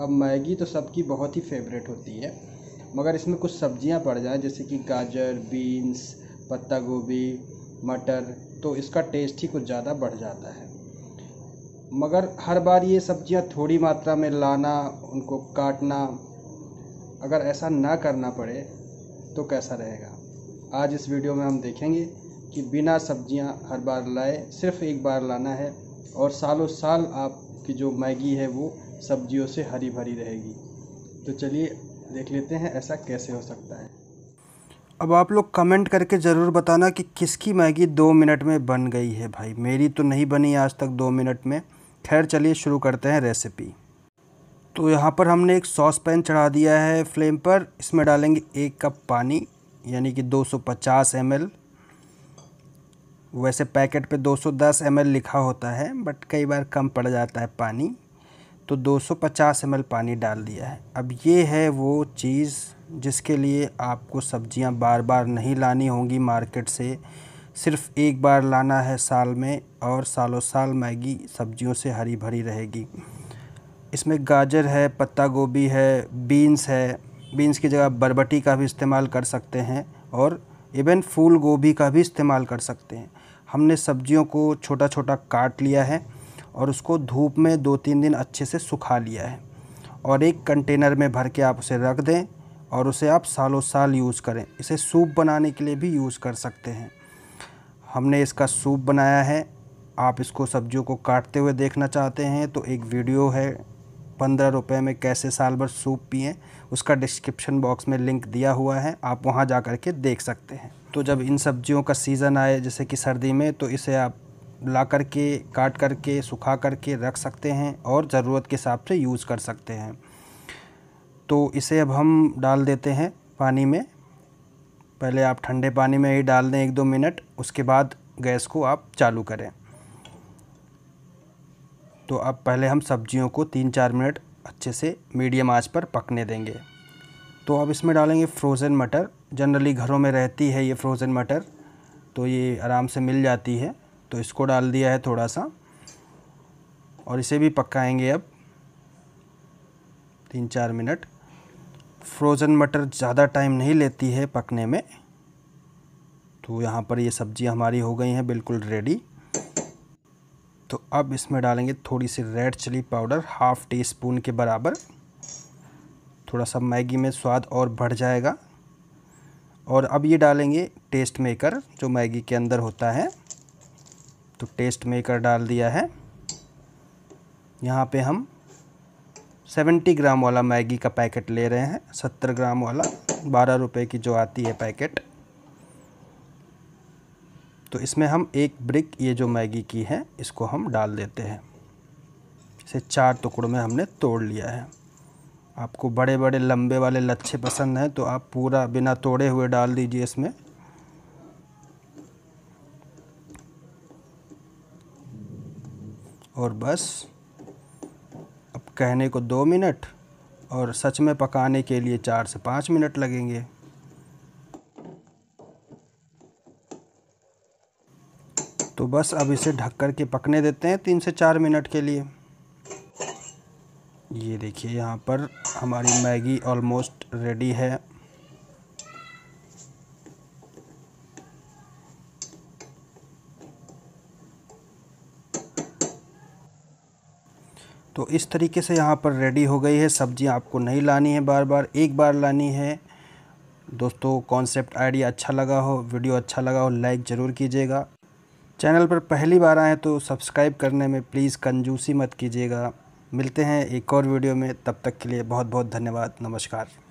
अब मैगी तो सबकी बहुत ही फेवरेट होती है मगर इसमें कुछ सब्जियां पड़ जाएँ जैसे कि गाजर बीन्स पत्ता गोभी मटर तो इसका टेस्ट ही कुछ ज़्यादा बढ़ जाता है मगर हर बार ये सब्जियां थोड़ी मात्रा में लाना उनको काटना अगर ऐसा ना करना पड़े तो कैसा रहेगा आज इस वीडियो में हम देखेंगे कि बिना सब्जियां हर बार लाए सिर्फ एक बार लाना है और सालों साल आपकी जो मैगी है वो सब्जियों से हरी भरी रहेगी तो चलिए देख लेते हैं ऐसा कैसे हो सकता है अब आप लोग कमेंट करके ज़रूर बताना कि किसकी मैगी दो मिनट में बन गई है भाई मेरी तो नहीं बनी आज तक दो मिनट में खैर चलिए शुरू करते हैं रेसिपी तो यहाँ पर हमने एक सॉस पैन चढ़ा दिया है फ्लेम पर इसमें डालेंगे एक कप पानी यानी कि 250 सौ वैसे पैकेट पे 210 सौ लिखा होता है बट कई बार कम पड़ जाता है पानी तो 250 ml पानी डाल दिया है अब ये है वो चीज़ जिसके लिए आपको सब्जियां बार बार नहीं लानी होंगी मार्केट से सिर्फ एक बार लाना है साल में और सालों साल मैगी सब्जियों से हरी भरी रहेगी इसमें गाजर है पत्ता गोभी है बीन्स है बीन्स की जगह बरबटी का भी इस्तेमाल कर सकते हैं और इवन फूल गोभी का भी इस्तेमाल कर सकते हैं हमने सब्जियों को छोटा छोटा काट लिया है और उसको धूप में दो तीन दिन अच्छे से सुखा लिया है और एक कंटेनर में भर के आप उसे रख दें और उसे आप सालों साल यूज़ करें इसे सूप बनाने के लिए भी यूज़ कर सकते हैं हमने इसका सूप बनाया है आप इसको सब्जियों को काटते हुए देखना चाहते हैं तो एक वीडियो है पंद्रह रुपये में कैसे साल भर सूप पिए उसका डिस्क्रिप्शन बॉक्स में लिंक दिया हुआ है आप वहाँ जा कर के देख सकते हैं तो जब इन सब्जियों का सीज़न आए जैसे कि सर्दी में तो इसे आप ला कर के काट कर के सुखा कर के रख सकते हैं और ज़रूरत के हिसाब से यूज़ कर सकते हैं तो इसे अब हम डाल देते हैं पानी में पहले आप ठंडे पानी में ही डाल दें एक दो मिनट उसके बाद गैस को आप चालू करें तो अब पहले हम सब्जियों को तीन चार मिनट अच्छे से मीडियम आंच पर पकने देंगे तो अब इसमें डालेंगे फ्रोज़न मटर जनरली घरों में रहती है ये फ्रोज़न मटर तो ये आराम से मिल जाती है तो इसको डाल दिया है थोड़ा सा और इसे भी पकाएंगे अब तीन चार मिनट फ्रोज़न मटर ज़्यादा टाइम नहीं लेती है पकने में तो यहाँ पर ये सब्ज़ी हमारी हो गई हैं बिल्कुल रेडी तो अब इसमें डालेंगे थोड़ी सी red chilli powder half teaspoon के बराबर थोड़ा सा मैगी में स्वाद और बढ़ जाएगा और अब ये डालेंगे टेस्ट मेकर जो मैगी के अंदर होता है तो टेस्ट मेकर डाल दिया है यहाँ पे हम 70 ग्राम वाला मैगी का पैकेट ले रहे हैं 70 ग्राम वाला बारह रुपये की जो आती है पैकेट तो इसमें हम एक ब्रिक ये जो मैगी की है इसको हम डाल देते हैं इसे चार टुकड़ों में हमने तोड़ लिया है आपको बड़े बड़े लंबे वाले लच्छे पसंद हैं तो आप पूरा बिना तोड़े हुए डाल दीजिए इसमें और बस अब कहने को दो मिनट और सच में पकाने के लिए चार से पाँच मिनट लगेंगे तो बस अब इसे ढक कर के पकने देते हैं तीन से चार मिनट के लिए ये देखिए यहाँ पर हमारी मैगी ऑलमोस्ट रेडी है तो इस तरीके से यहाँ पर रेडी हो गई है सब्जी आपको नहीं लानी है बार बार एक बार लानी है दोस्तों कॉन्सेप्ट आइडिया अच्छा लगा हो वीडियो अच्छा लगा हो लाइक ज़रूर कीजिएगा चैनल पर पहली बार आएँ तो सब्सक्राइब करने में प्लीज़ कंजूसी मत कीजिएगा मिलते हैं एक और वीडियो में तब तक के लिए बहुत बहुत धन्यवाद नमस्कार